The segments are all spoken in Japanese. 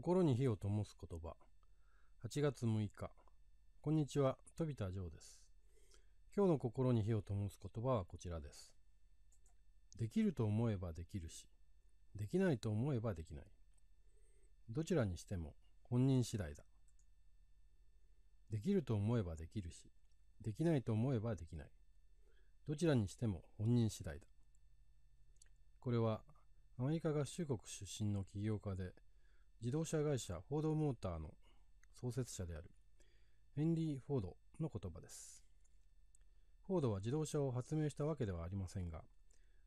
心に火を灯す言葉8月6日こんにちは飛田城です今日の心に火を灯す言葉はこちらですできると思えばできるしできないと思えばできないどちらにしても本人次第だできると思えばできるしできないと思えばできないどちらにしても本人次第だこれはアメリカ合衆国出身の起業家で自動車会社フォードモーターの創設者であるヘンリー・フォードの言葉です。フォードは自動車を発明したわけではありませんが、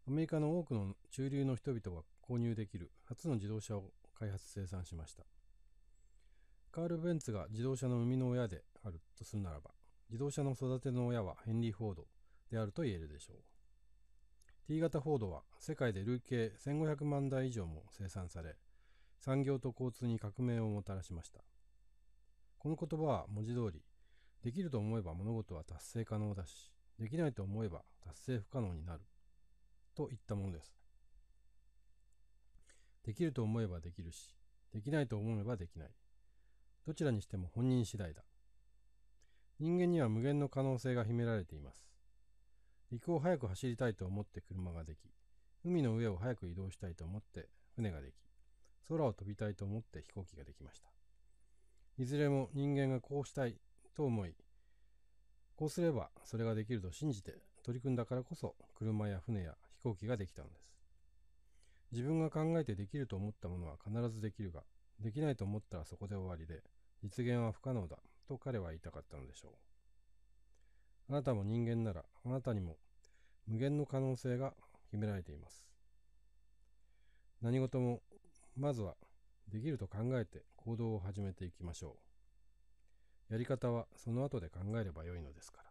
アメリカの多くの中流の人々が購入できる初の自動車を開発生産しました。カール・ベンツが自動車の生みの親であるとするならば、自動車の育ての親はヘンリー・フォードであると言えるでしょう。T 型フォードは世界で累計1500万台以上も生産され、産業と交通に革命をもたらしました。この言葉は文字通り、できると思えば物事は達成可能だし、できないと思えば達成不可能になる、といったものです。できると思えばできるし、できないと思えばできない。どちらにしても本人次第だ。人間には無限の可能性が秘められています。陸を早く走りたいと思って車ができ、海の上を早く移動したいと思って船ができ、空を飛びたいと思って飛行機ができました。いずれも人間がこうしたいと思い、こうすればそれができると信じて取り組んだからこそ車や船や飛行機ができたのです。自分が考えてできると思ったものは必ずできるが、できないと思ったらそこで終わりで、実現は不可能だと彼は言いたかったのでしょう。あなたも人間ならあなたにも無限の可能性が秘められています。何事もまずはできると考えて行動を始めていきましょう。やり方はその後で考えればよいのですから。